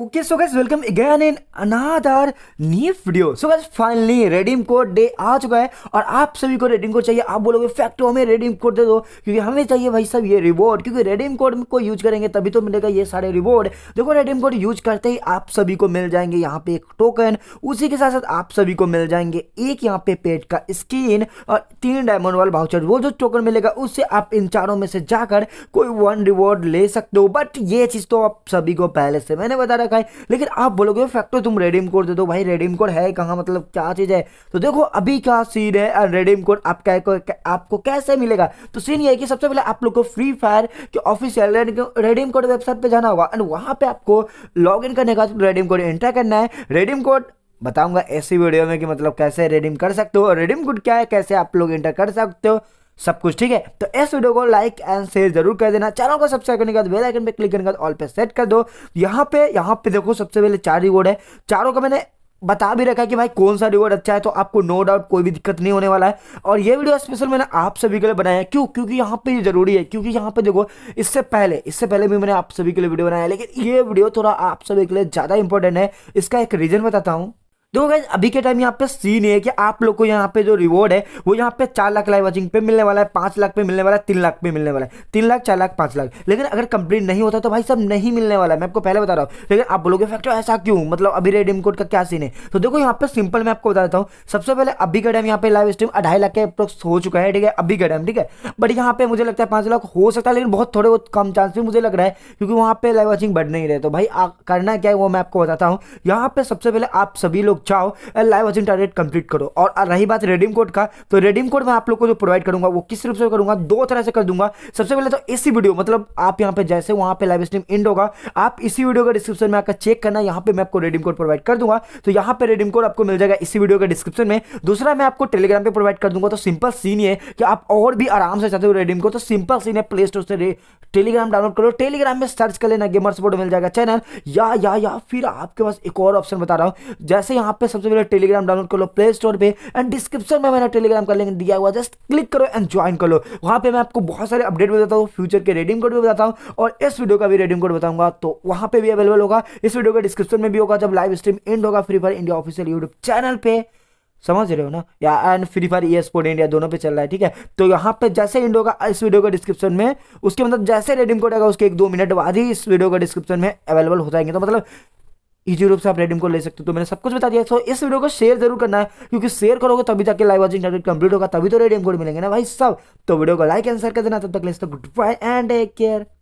okay so guys welcome again in another new video so guys finally redeem code day आ चुका है और आप सभी को रेडीम कोड चाहिए आप बोलोगे फैक्ट हमें रेडीम कोड दे दो क्योंकि हमें चाहिए भाई सब ये रिवॉर्ड क्योंकि रेडीम कोड को यूज करेंगे तभी तो मिलेगा ये सारे रिवॉर्ड देखो रेडीम कोड यूज करते ही आप सभी को मिल जाएंगे यहाँ पे एक टोकन उसी के साथ साथ आप सभी को मिल जाएंगे एक यहाँ पे पेट का स्किन और तीन डायमंड वाल भाउचर वो जो टोकन मिलेगा उससे आप इन चारों में से जाकर कोई वन रिवॉर्ड ले सकते हो बट ये चीज़ तो आप सभी को पहले से मैंने बता सारा है लेकिन आप बोलोगे फैक्टो तुम रेडीम कोड दे दो भाई रेडीम कोड है कहाँ मतलब क्या चीज़ है तो देखो अभी क्या सीन है रेडीम कोड आप क्या, आपको कैसे मिलेगा तो सीन ये है कि सबसे पहले आप लोग को फ्री फायर के ऑफिशियल रेडीम कोड वेबसाइट पर जाना होगा एंड वहाँ पर आपको लॉग इन करने का रेडीम कोड एंटर करना है रेडीम कोड बताऊंगा ऐसी वीडियो में कि मतलब कैसे रेडीम कर सकते हो रेडीम कोड क्या है कैसे आप लोग इंटर कर सकते हो सब कुछ ठीक है तो इस वीडियो को लाइक एंड शेयर जरूर कर देना चैनल को सब्सक्राइब करने के बाद बेल आइकन पे क्लिक करने के बाद ऑल पे सेट कर दो यहाँ पे यहाँ पे देखो सबसे पहले चार रिवॉर्ड है चारों का मैंने बता भी रखा है कि भाई कौन सा रिवॉर्ड अच्छा है तो आपको नो डाउट कोई भी दिक्कत नहीं होने वाला है और ये वीडियो स्पेशल मैंने आप सभी के लिए बनाया है क्यों क्योंकि यहाँ पे ये जरूरी है क्योंकि यहाँ पे देखो इससे पहले इससे पहले भी मैंने आप सभी के लिए वीडियो बनाया है लेकिन ये वीडियो थोड़ा आप सभी के लिए ज़्यादा इंपॉर्टेंट है इसका एक रीज़न बताता हूँ देखो तो गाइज अभी के टाइम यहाँ पे सीन है कि आप लोग को यहाँ पे जो रिवॉर्ड है वो यहाँ पे चार लाख लाइव वॉचिंग पे मिलने वाला है पाँच लाख पे मिलने वाला है तीन लाख पे मिलने वाला है तीन लाख चार लाख पांच लाख लेकिन अगर कंप्लीट नहीं होता तो भाई सब नहीं मिलने वाला है मैं आपको पहले बता रहा हूँ लेकिन आप बोलोगे फैक्टर ऐसा क्यों मतलब अभी रेडीम कोड का क्या सीन है तो देखो यहाँ पे सिंपल मैं आपको बता देता हूँ सबसे पहले अभी के टाइम यहाँ पे लाइव स्ट्रीम अढ़ाई लाख के अप्रोक्स हो चुका है ठीक है अभी के टाइम ठीक है बट यहाँ पे मुझे लगता है पांच लाख हो सकता है लेकिन बहुत थोड़े बहुत कम चांस भी मुझे लग रहा है क्योंकि वहाँ पे लाइव वॉचिंग बढ़ नहीं रहे तो भाई करना क्या है वो मैं आपको बताता हूँ यहाँ पे सबसे पहले आप सभी लोग चाहो लाइव वॉचिंग टारगेट कंप्लीट करो और रही बात रेडीम कोड का तो रेडीम कोड मैं आप लोग को जो प्रोवाइड करूंगा वो किस रूप से करूंगा दो तरह से कर दूंगा सबसे पहले तो इसी वीडियो मतलब आप यहाँ पे जैसे वहां पर लाइव स्ट्रीम इंड होगा आप इसी वीडियो का डिस्क्रिप्शन में आकर चेक करना यहाँ पे मैं आपको रेडीम कोड प्रोवाइड कर दूंगा तो यहाँ पे रेडीम कोड आपको मिल जाएगा इसी वीडियो के डिस्क्रिप्शन में दूसरा मैं आपको टेलीग्राम पर प्रोवाइड कर दूंगा तो सिंपल सीन है कि आप और भी आराम से चाहते हो रेडीम को तो सिंपल सीन है प्ले स्टोर से टेलीग्राम डाउनलोड करो टेलीग्राम में सर्च कर लेना गेमर सपोर्ट मिल जाएगा चैनल या या या फिर आपके पास एक और ऑप्शन बता रहा हूं जैसे यहां यहाँ पे सबसे पहले टेलीग्राम डाउनलोड कर लो प्ले स्टोर पर एंड डिस्क्रिप्शन में मैंने टेलीग्राम का लिंक दिया हुआ जस्ट क्लिक करो एंड ज्वाइन कर लो वहाँ पर मैं आपको बहुत सारे अपडेट भी बताता हूँ फ्यूचर के रेडिंग कोड भी बताता हूँ और इस वीडियो का भी रेडिंग कोड बताऊंगा तो वहाँ पर भी अवेलेबल होगा इस वीडियो का डिस्क्रिप्शन में भी होगा जब लाइव स्ट्रीम एंड होगा free fire India official YouTube channel पर समझ रहे हो ना या and free fire e sport India दोनों पे चल रहा है ठीक है तो यहाँ पे जैसे इंडो का इस वीडियो का डिस्क्रिप्शन में उसके मतलब जैसे रेडिंग कोड आएगा उसके एक दो मिनट बाद ही इस वीडियो का डिस्क्रिप्शन में अवेलेबल हो जाएंगे तो मतलब इजी रूप से आप रेडिम को ले सकते हो तो मैंने सब कुछ बता दिया सो इस वीडियो को शेयर जरूर करना है क्योंकि शेयर करोगे तभी जाके लाइव वॉचिंग टारगेट कंप्लीट होगा तभी तो रेडियम कोड मिलेंगे ना भाई सब तो वीडियो को लाइक एंड शेयर कर देना तब तक ले good bye and take care